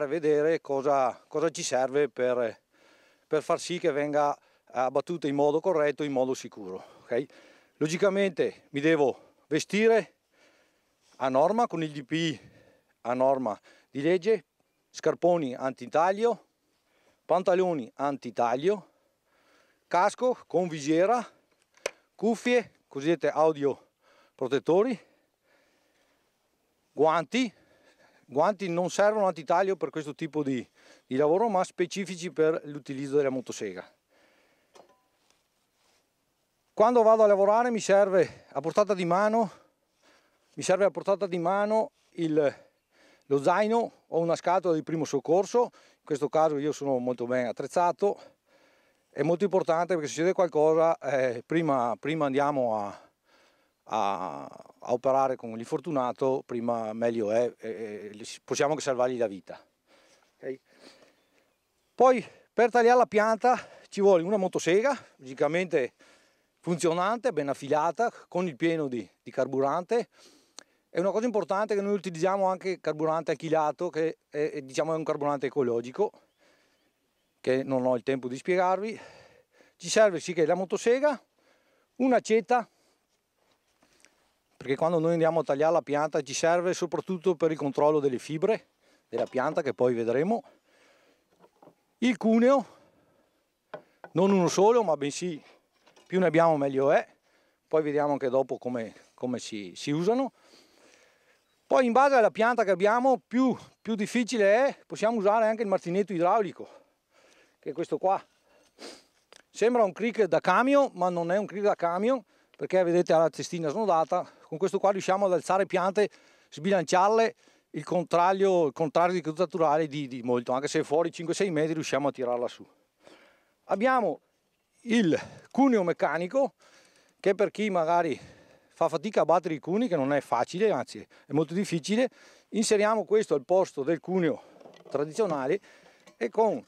fare vedere cosa, cosa ci serve per, per, far sì che venga abbattuta in modo corretto, in modo sicuro. Okay? Logicamente mi devo vestire a norma con il DPI a norma di legge, scarponi antitaglio, pantaloni antitaglio, casco con visiera, cuffie, cosiddette audio protettori, guanti Guanti non servono antitaglio per questo tipo di, di lavoro, ma specifici per l'utilizzo della motosega. Quando vado a lavorare mi serve a portata di mano, mi serve a portata di mano il, lo zaino o una scatola di primo soccorso, in questo caso io sono molto ben attrezzato, è molto importante perché se succede qualcosa eh, prima, prima andiamo a, a, a operare con l'infortunato, prima meglio è, e, e possiamo anche salvargli la vita. Okay. Poi per tagliare la pianta ci vuole una motosega, logicamente funzionante, ben affilata, con il pieno di, di carburante, è una cosa importante che noi utilizziamo anche carburante achilato, che è, è, diciamo, è, un carburante ecologico, che non ho il tempo di spiegarvi. Ci serve sì che la motosega, una ceta perché quando noi andiamo a tagliare la pianta ci serve soprattutto per il controllo delle fibre della pianta che poi vedremo. Il cuneo, non uno solo ma bensì più ne abbiamo meglio è, poi vediamo anche dopo come, come si, si usano. Poi in base alla pianta che abbiamo più, più difficile è, possiamo usare anche il martinetto idraulico, che è questo qua. Sembra un crick da camion ma non è un crick da camion, perché vedete la cestina snodata, con questo qua riusciamo ad alzare piante, sbilanciarle il contrario, il contrario di caduta naturale di, di molto, anche se fuori 5-6 metri riusciamo a tirarla su. Abbiamo il cuneo meccanico che per chi magari fa fatica a battere i cuni, che non è facile, anzi è molto difficile, inseriamo questo al posto del cuneo tradizionale e con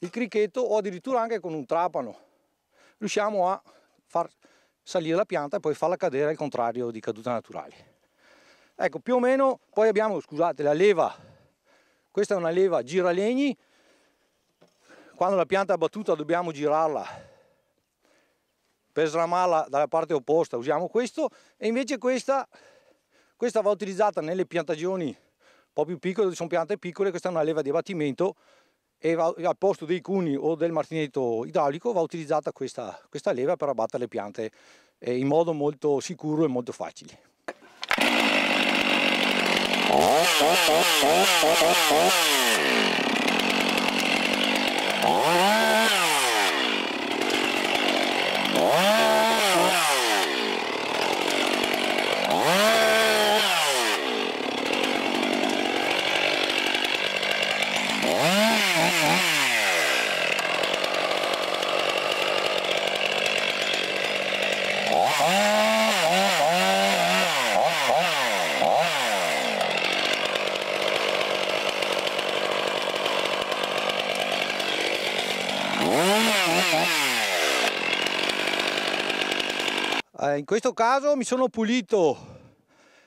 il crichetto o addirittura anche con un trapano riusciamo a far salire la pianta e poi farla cadere al contrario di caduta naturale. Ecco, più o meno, poi abbiamo, scusate, la leva, questa è una leva giralegni, quando la pianta è battuta dobbiamo girarla per sramarla dalla parte opposta, usiamo questo, e invece questa, questa va utilizzata nelle piantagioni un po' più piccole, dove sono piante piccole, questa è una leva di abbattimento e va, al posto dei cuni o del martinetto idraulico va utilizzata questa, questa leva per abbattere le piante eh, in modo molto sicuro e molto facile. Oh! in questo caso mi sono pulito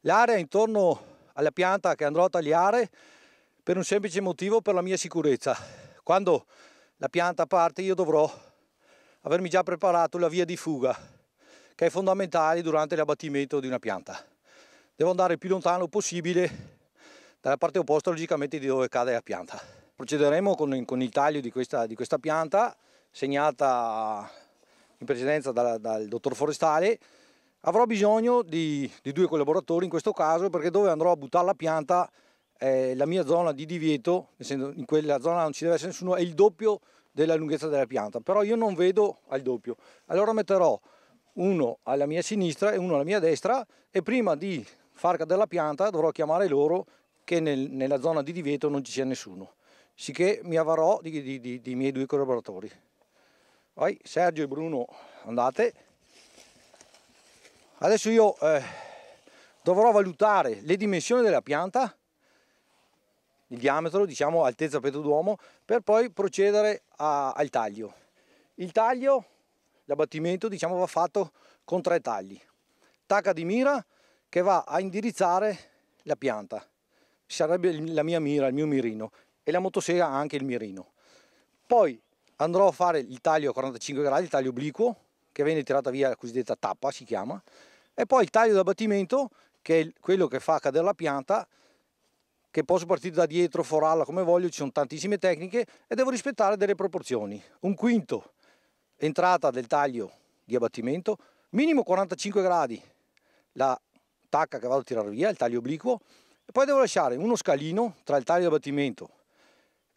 l'area intorno alla pianta che andrò a tagliare per un semplice motivo per la mia sicurezza quando la pianta parte io dovrò avermi già preparato la via di fuga che è fondamentale durante l'abbattimento di una pianta devo andare il più lontano possibile dalla parte opposta logicamente di dove cade la pianta procederemo con, con il taglio di questa, di questa, pianta segnata in precedenza dal, dal dottor forestale Avrò bisogno di, di due collaboratori in questo caso perché dove andrò a buttare la pianta eh, la mia zona di divieto, essendo in quella zona non ci deve essere nessuno, è il doppio della lunghezza della pianta, però io non vedo al doppio. Allora metterò uno alla mia sinistra e uno alla mia destra e prima di far cadere la pianta dovrò chiamare loro che nel, nella zona di divieto non ci sia nessuno, sicché mi avvarrò di, di, di, dei miei due collaboratori. Poi Sergio e Bruno andate. Adesso io eh, dovrò valutare le dimensioni della pianta, il diametro, diciamo altezza petto d'uomo, per poi procedere a, al taglio. Il taglio, l'abbattimento, diciamo va fatto con tre tagli. Tacca di mira che va a indirizzare la pianta, sarebbe la mia mira, il mio mirino, e la motosega anche il mirino. Poi andrò a fare il taglio a 45 gradi, il taglio obliquo, che viene tirata via la cosiddetta tappa si chiama e poi il taglio d'abbattimento che è quello che fa cadere la pianta che posso partire da dietro, forarla come voglio, ci sono tantissime tecniche e devo rispettare delle proporzioni. Un quinto entrata del taglio di abbattimento, minimo 45 gradi la tacca che vado a tirare via, il taglio obliquo, e poi devo lasciare uno scalino tra il taglio di abbattimento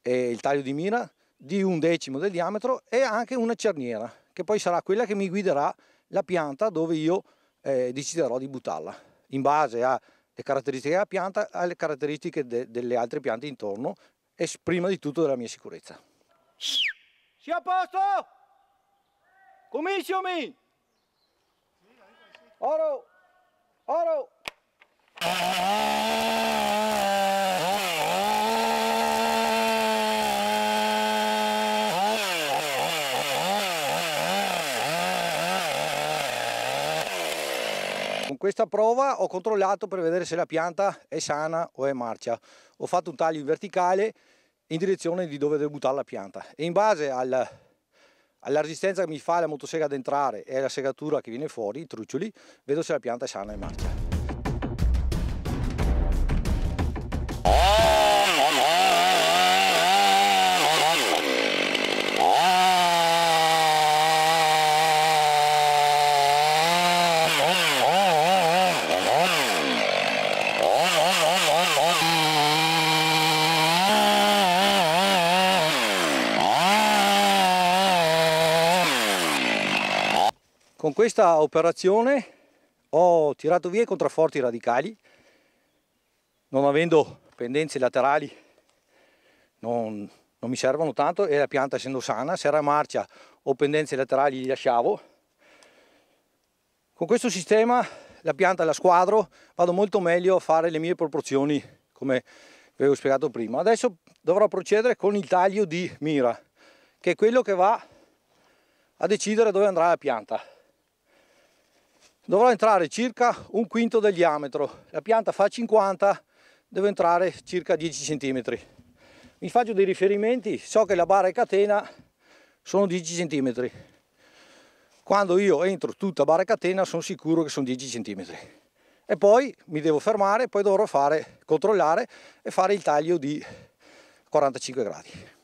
e il taglio di mira di un decimo del diametro e anche una cerniera che poi sarà quella che mi guiderà la pianta dove io eh, deciderò di buttarla, in base alle caratteristiche della pianta, alle caratteristiche de delle altre piante intorno e prima di tutto della mia sicurezza. Si a posto! Cominciami! Oro! Oro! Questa prova ho controllato per vedere se la pianta è sana o è marcia. Ho fatto un taglio in verticale in direzione di dove devo buttare la pianta e in base al, alla resistenza che mi fa la motosega ad entrare e alla segatura che viene fuori, i truccioli, vedo se la pianta è sana o è marcia. questa operazione ho tirato via i contrafforti radicali, non avendo pendenze laterali non, non mi servono tanto e la pianta essendo sana, se era a marcia o pendenze laterali li lasciavo. Con questo sistema la pianta la squadro, vado molto meglio a fare le mie proporzioni come vi avevo spiegato prima. Adesso dovrò procedere con il taglio di mira, che è quello che va a decidere dove andrà la pianta dovrà entrare circa un quinto del diametro la pianta fa 50 deve entrare circa 10 cm mi faccio dei riferimenti so che la barra e catena sono 10 cm quando io entro tutta barra e catena sono sicuro che sono 10 cm e poi mi devo fermare poi dovrò fare controllare e fare il taglio di 45 gradi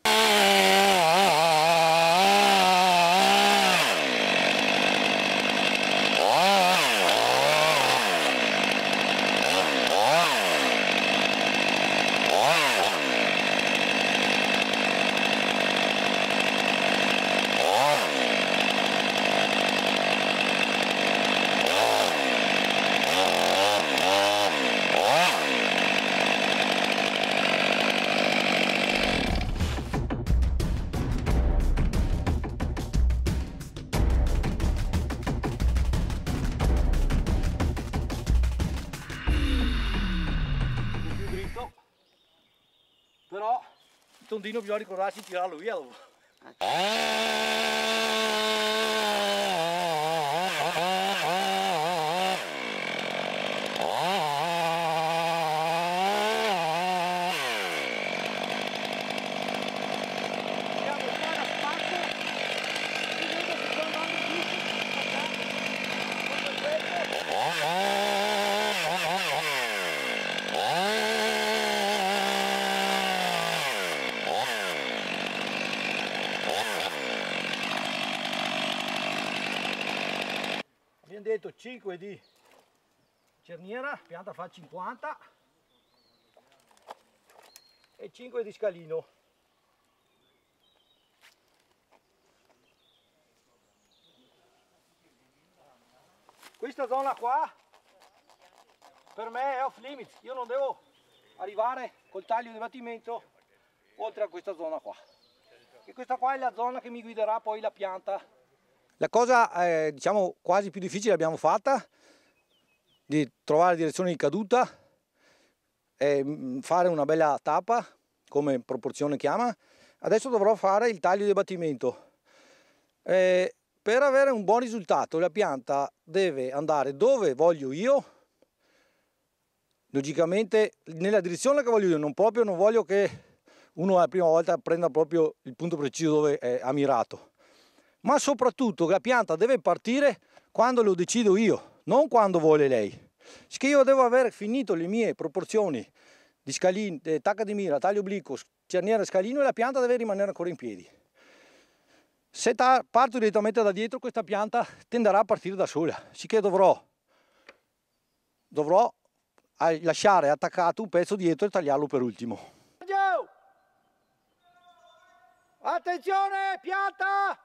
Dino Bione Coragem tirar a luz, eh, oh. ah. abbiamo 5 di cerniera, pianta fa 50 e 5 di scalino. Questa zona qua per me è off limit, io non devo arrivare col taglio di battimento oltre a questa zona qua. E questa qua è la zona che mi guiderà poi la pianta la cosa eh, diciamo quasi più difficile abbiamo fatta, di trovare la direzione di caduta, e mm, fare una bella tappa, come proporzione chiama. Adesso dovrò fare il taglio di abbattimento. Eh, per avere un buon risultato la pianta deve andare dove voglio io, logicamente nella direzione che voglio io, non proprio non voglio che uno la prima volta prenda proprio il punto preciso dove è ammirato ma soprattutto la pianta deve partire quando lo decido io, non quando vuole lei. Che io devo aver finito le mie proporzioni di scalino, eh, tacca di mira, taglio obliquo, cerniera scalino e la pianta deve rimanere ancora in piedi. Se parto direttamente da dietro questa pianta tenderà a partire da sola, sicché dovrò, dovrò eh, lasciare attaccato un pezzo dietro e tagliarlo per ultimo. Attenzione, pianta!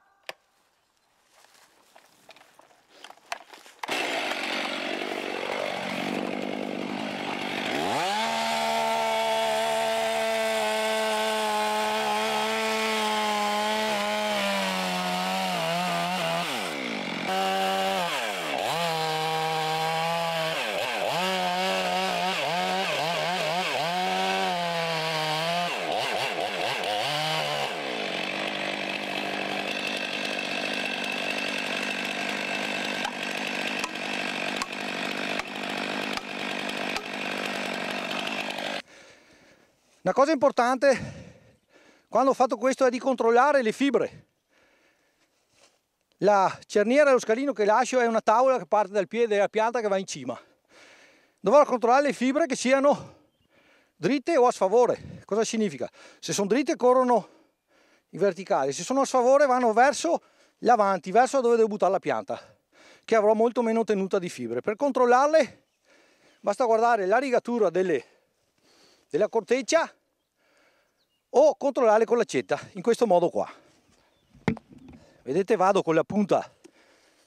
Una cosa importante quando ho fatto questo è di controllare le fibre. La cerniera lo scalino che lascio è una tavola che parte dal piede della pianta che va in cima. Dovrò controllare le fibre che siano dritte o a sfavore. Cosa significa? Se sono dritte corrono in verticale, se sono a sfavore vanno verso l'avanti, verso dove devo buttare la pianta, che avrò molto meno tenuta di fibre. Per controllarle basta guardare la rigatura delle, della corteccia o controllare con l'accetta in questo modo qua vedete vado con la punta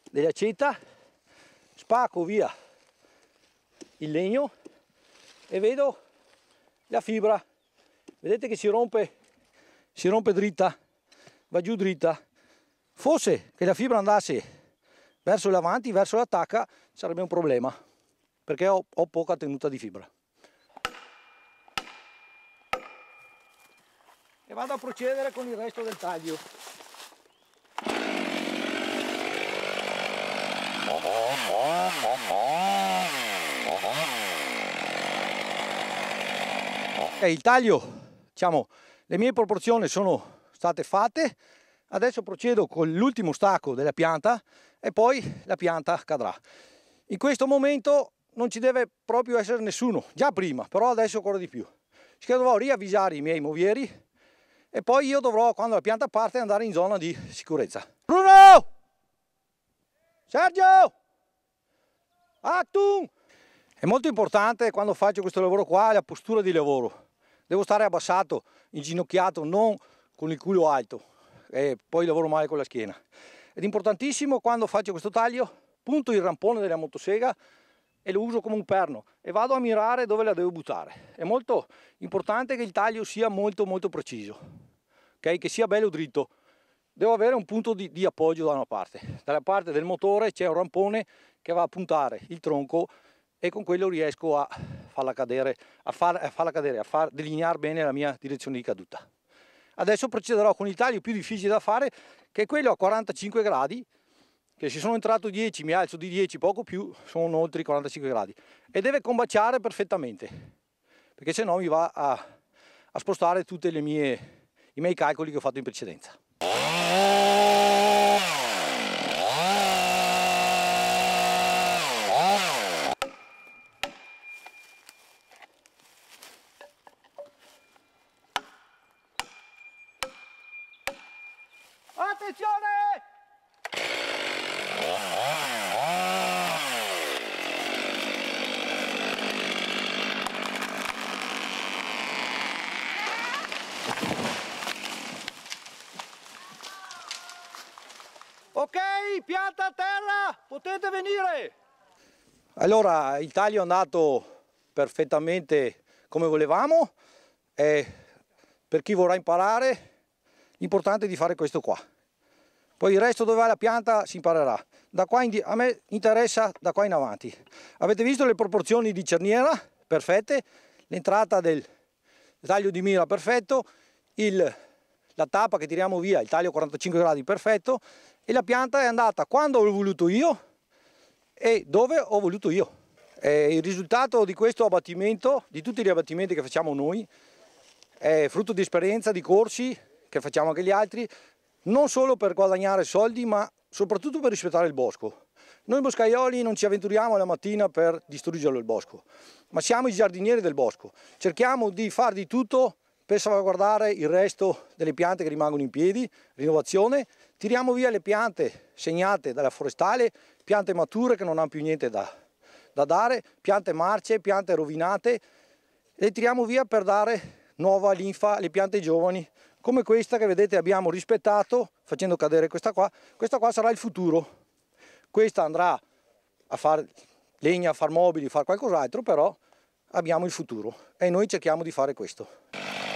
dell'accetta spacco via il legno e vedo la fibra vedete che si rompe si rompe dritta va giù dritta fosse che la fibra andasse verso l'avanti verso l'attacca sarebbe un problema perché ho, ho poca tenuta di fibra e vado a procedere con il resto del taglio. Ok, eh, il taglio, diciamo, le mie proporzioni sono state fatte, adesso procedo con l'ultimo stacco della pianta e poi la pianta cadrà. In questo momento non ci deve proprio essere nessuno, già prima, però adesso ancora di più. Ci devo riavvisare i miei movieri e poi io dovrò, quando la pianta parte, andare in zona di sicurezza. Bruno! Sergio! Actum! È molto importante quando faccio questo lavoro qua la postura di lavoro. Devo stare abbassato, inginocchiato, non con il culo alto e poi lavoro male con la schiena. Ed è importantissimo quando faccio questo taglio, punto il rampone della motosega e lo uso come un perno e vado a mirare dove la devo buttare. È molto importante che il taglio sia molto molto preciso, okay? che sia bello dritto. Devo avere un punto di, di appoggio da una parte. Dalla parte del motore c'è un rampone che va a puntare il tronco e con quello riesco a farla cadere, a, far, a farla cadere, a far delineare bene la mia direzione di caduta. Adesso procederò con il taglio più difficile da fare che è quello a 45 gradi che se sono entrato 10 mi alzo di 10 poco più sono oltre i 45 gradi e deve combaciare perfettamente perché se no mi va a, a spostare tutti i miei calcoli che ho fatto in precedenza Ok, pianta a terra, potete venire. Allora, il taglio è andato perfettamente come volevamo. E per chi vorrà imparare, l'importante è di fare questo qua. Poi il resto dove va la pianta si imparerà. Da qua in, a me interessa da qua in avanti. Avete visto le proporzioni di cerniera? Perfette. L'entrata del taglio di mira perfetto. Il la tappa che tiriamo via, il taglio 45 gradi perfetto e la pianta è andata quando ho voluto io e dove ho voluto io. E il risultato di questo abbattimento, di tutti gli abbattimenti che facciamo noi, è frutto di esperienza, di corsi che facciamo anche gli altri, non solo per guadagnare soldi ma soprattutto per rispettare il bosco. Noi boscaioli non ci avventuriamo la mattina per distruggerlo il bosco, ma siamo i giardinieri del bosco. Cerchiamo di far di tutto per salvaguardare il resto delle piante che rimangono in piedi, rinnovazione, tiriamo via le piante segnate dalla forestale, piante mature che non hanno più niente da, da dare, piante marce, piante rovinate, le tiriamo via per dare nuova linfa alle piante giovani, come questa che vedete abbiamo rispettato facendo cadere questa qua, questa qua sarà il futuro, questa andrà a fare legna, a far mobili, a fare qualcos'altro, però abbiamo il futuro e noi cerchiamo di fare questo.